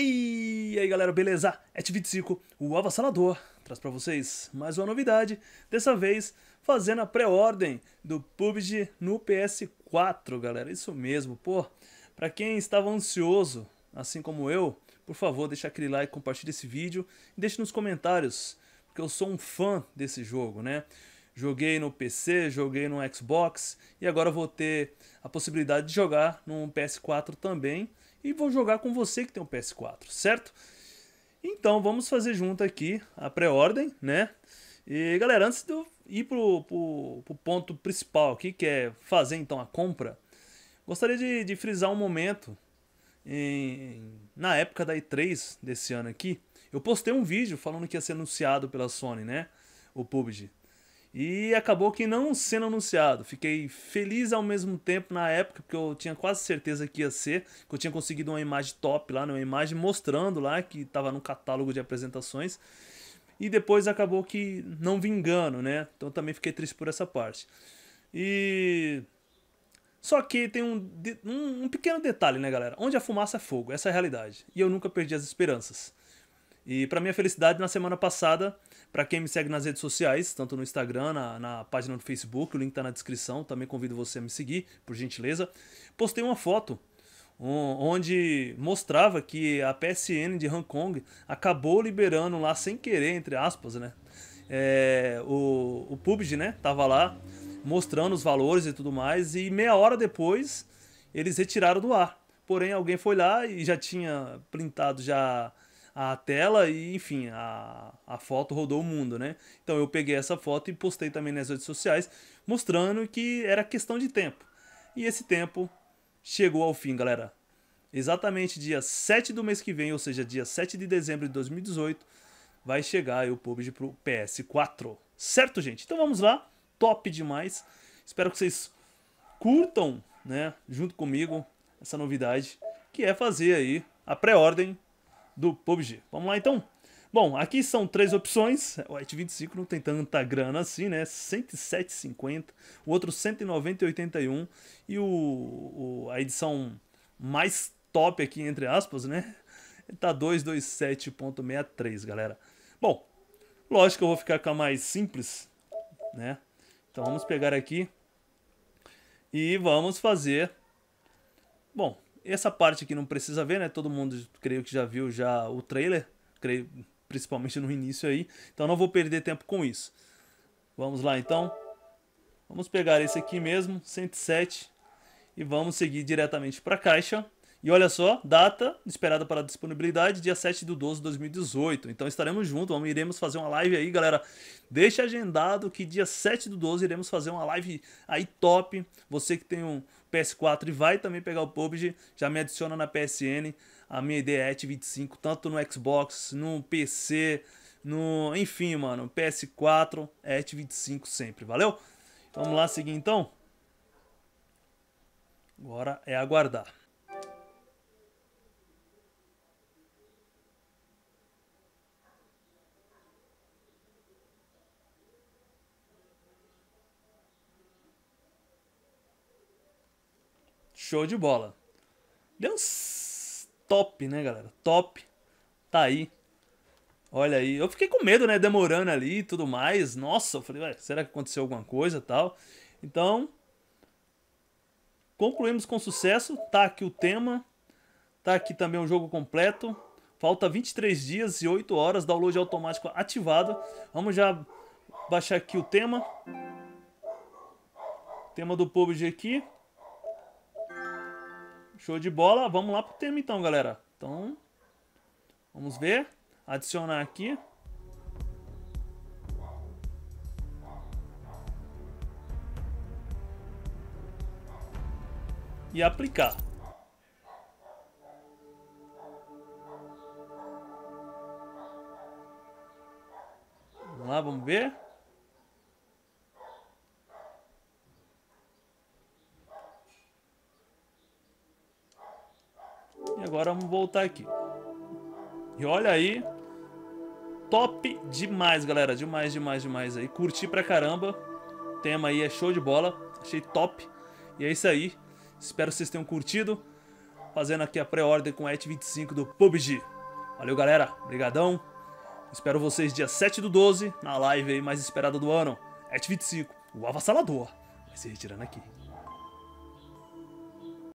E aí galera, beleza? É TV25, o Avassalador, traz pra vocês mais uma novidade, dessa vez fazendo a pré-ordem do PUBG no PS4, galera, isso mesmo, pô, pra quem estava ansioso, assim como eu, por favor, deixa aquele like, compartilha esse vídeo e deixe nos comentários, porque eu sou um fã desse jogo, né? Joguei no PC, joguei no Xbox e agora vou ter a possibilidade de jogar no PS4 também, e vou jogar com você que tem um PS4, certo? Então vamos fazer junto aqui a pré-ordem, né? E galera, antes de eu ir pro, pro, pro, ponto principal aqui, que é fazer então a compra, gostaria de, de frisar um momento. Em, na época da E3 desse ano aqui, eu postei um vídeo falando que ia ser anunciado pela Sony, né? O PUBG. E acabou que não sendo anunciado. Fiquei feliz ao mesmo tempo na época, porque eu tinha quase certeza que ia ser, que eu tinha conseguido uma imagem top lá, né? uma imagem mostrando lá que estava no catálogo de apresentações. E depois acabou que não vingando, né? Então também fiquei triste por essa parte. E só que tem um, um, um, pequeno detalhe, né, galera? Onde a fumaça é fogo, essa é a realidade. E eu nunca perdi as esperanças. E para minha felicidade, na semana passada, para quem me segue nas redes sociais, tanto no Instagram, na, na página do Facebook, o link está na descrição, também convido você a me seguir, por gentileza. Postei uma foto onde mostrava que a PSN de Hong Kong acabou liberando lá sem querer, entre aspas, né? É, o, o PUBG, né? Tava lá mostrando os valores e tudo mais, e meia hora depois eles retiraram do ar. Porém, alguém foi lá e já tinha printado já a tela e, enfim, a, a foto rodou o mundo, né? Então eu peguei essa foto e postei também nas redes sociais, mostrando que era questão de tempo. E esse tempo chegou ao fim, galera. Exatamente dia 7 do mês que vem, ou seja, dia 7 de dezembro de 2018, vai chegar o PUBG pro PS4. Certo, gente? Então vamos lá. Top demais. Espero que vocês curtam, né, junto comigo, essa novidade, que é fazer aí a pré-ordem do PUBG. Vamos lá então? Bom, aqui são três opções. É o White 25 não tem tanta grana assim, né? 107,50, o outro 190,81 e o, o, a edição mais top aqui, entre aspas, né? Tá 227,63, galera. Bom, lógico que eu vou ficar com a mais simples, né? Então vamos pegar aqui e vamos fazer... Bom, essa parte aqui não precisa ver, né? Todo mundo creio que já viu já o trailer, creio principalmente no início aí. Então não vou perder tempo com isso. Vamos lá então. Vamos pegar esse aqui mesmo, 107 e vamos seguir diretamente para a caixa. E olha só, data esperada para disponibilidade, dia 7 de 12 de 2018. Então estaremos juntos, vamos, iremos fazer uma live aí, galera. Deixe agendado que dia 7 do 12 iremos fazer uma live aí top. Você que tem um PS4 e vai também pegar o PUBG, já me adiciona na PSN. A minha ideia é at 25, tanto no Xbox, no PC, no. Enfim, mano, PS4, é at 25 sempre, valeu? Vamos lá seguir então? Agora é aguardar. Show de bola. Deu top, né, galera? Top. Tá aí. Olha aí. Eu fiquei com medo, né? Demorando ali e tudo mais. Nossa, eu falei, será que aconteceu alguma coisa tal? Então, concluímos com sucesso. Tá aqui o tema. Tá aqui também o jogo completo. Falta 23 dias e 8 horas. Download automático ativado. Vamos já baixar aqui o tema. Tema do PUBG aqui. Show de bola. Vamos lá pro tema então, galera. Então, vamos ver. Adicionar aqui. E aplicar. Vamos lá, vamos ver. E agora vamos voltar aqui. E olha aí. Top demais, galera. Demais, demais, demais aí. Curti pra caramba. O tema aí é show de bola. Achei top. E é isso aí. Espero que vocês tenham curtido. Fazendo aqui a pré-ordem com o Et 25 do PUBG. Valeu, galera. Obrigadão. Espero vocês dia 7 do 12 na live aí mais esperada do ano. Et 25, o avassalador. Vai se retirando aqui.